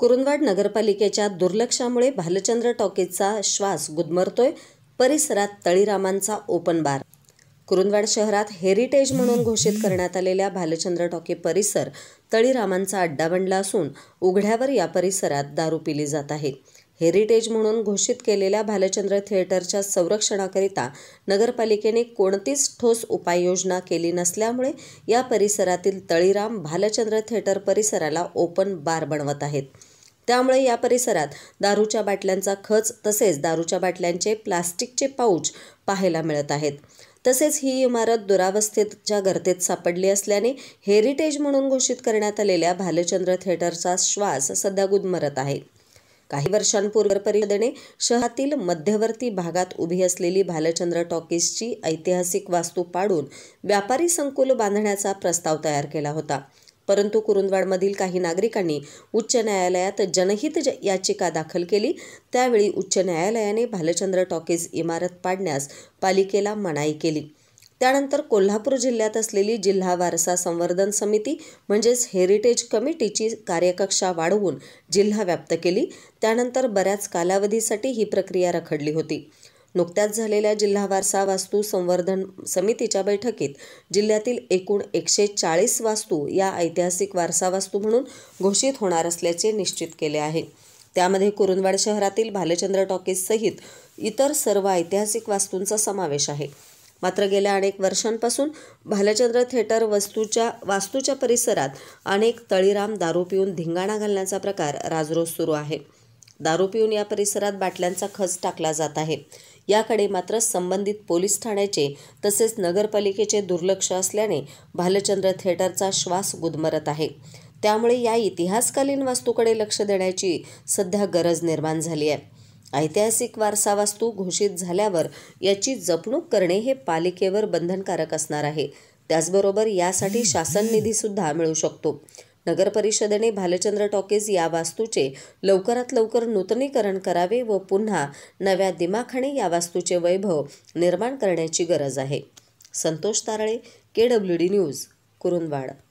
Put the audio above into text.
कुरुंदवाड नगरपालिकेच्या दुर्लक्षामुळे भालचंद्र टॉकीजचा श्वास गुदमरतोय परिसरात तळीरामांचा ओपन बार कुरुंदवाड शहरात हेरिटेज म्हणून घोषित करण्यात आलेल्या भालचंद्र टॉकी परिसर तळीरामांचा अड्डा बनला असून उघड्यावर या परिसरात दारू पिली जात आहे हेरिटेज म्हणून घोषित केलेल्या भालचंद्र थिएटरच्या संरक्षणाकरिता नगरपालिकेने कोणतीच ठोस उपाययोजना केली नसल्यामुळे या परिसरातील तळीराम भालचंद्र थिएटर परिसराला ओपन बार बनवत आहेत त्यामुळे या परिसरात दारूच्या बाटल्यांचा खच तसेच दारूच्या बाटल्यांचे प्लास्टिकचे पाऊच पाहायला मिळत आहेत तसेच ही इमारत दुरावस्थेच्या गर्तेत सापडली असल्याने हेरिटेज म्हणून घोषित करण्यात आलेल्या भालचंद्र थिएटरचा श्वास सध्या गुदमरत आहे काही वर्षांपूर्वी परिषदेने शहरातील मध्यवर्ती भागात उभी असलेली भालचंद्र टॉकीजची ऐतिहासिक वास्तू पाडून व्यापारी संकुल बांधण्याचा प्रस्ताव तयार केला होता परंतु कुरुंदवाडमधील काही नागरिकांनी उच्च न्यायालयात जनहित याचिका दाखल केली त्यावेळी उच्च न्यायालयाने भालचंद्र टॉकीज इमारत पाडण्यास पालिकेला मनाई केली त्यानंतर कोल्हापूर जिल्ह्यात असलेली जिल्हा वारसा संवर्धन समिती म्हणजेच हेरिटेज कमिटीची कार्यकक्षा वाढवून जिल्हा व्याप्त केली त्यानंतर बऱ्याच कालावधीसाठी ही प्रक्रिया रखडली होती नुकत्याच झालेल्या जिल्हा वारसा वास्तू संवर्धन समितीच्या बैठकीत जिल्ह्यातील एकूण एकशे चाळीस वास्तू या ऐतिहासिक वारसा वास्तू म्हणून घोषित होणार असल्याचे निश्चित केले आहे त्यामध्ये कुरुंदवाड शहरातील भालेचंद्र टॉकीजसहित इतर सर्व ऐतिहासिक वास्तूंचा समावेश आहे मात्र गेल्या अनेक वर्षांपासून भालचंद्र थिएटर वस्तूच्या वास्तूच्या परिसरात अनेक तळीराम दारू पिऊन धिंगाणा घालण्याचा प्रकार राजरोज सुरू आहे दारू पिऊन या परिसरात बाटल्यांचा खच टाकला जात आहे याकडे मात्र संबंधित पोलीस ठाण्याचे तसेच नगरपालिकेचे दुर्लक्ष असल्याने भालचंद्र थिएटरचा श्वास गुदमरत आहे त्यामुळे या इतिहासकालीन वास्तूकडे लक्ष देण्याची सध्या गरज निर्माण झाली आहे ऐतिहासिक वारसा वास्तू घोषित झाल्यावर याची जपणूक करणे हे पालिकेवर बंधनकारक असणार आहे त्याचबरोबर यासाठी शासन निधीसुद्धा मिळू शकतो नगरपरिषदेने भालचंद्र टॉकीज या वास्तूचे लवकरात लवकर नूतनीकरण करावे व पुन्हा नव्या दिमाखाने या वास्तूचे वैभव निर्माण करण्याची गरज आहे Santosh Tarale K W D news Kurundwad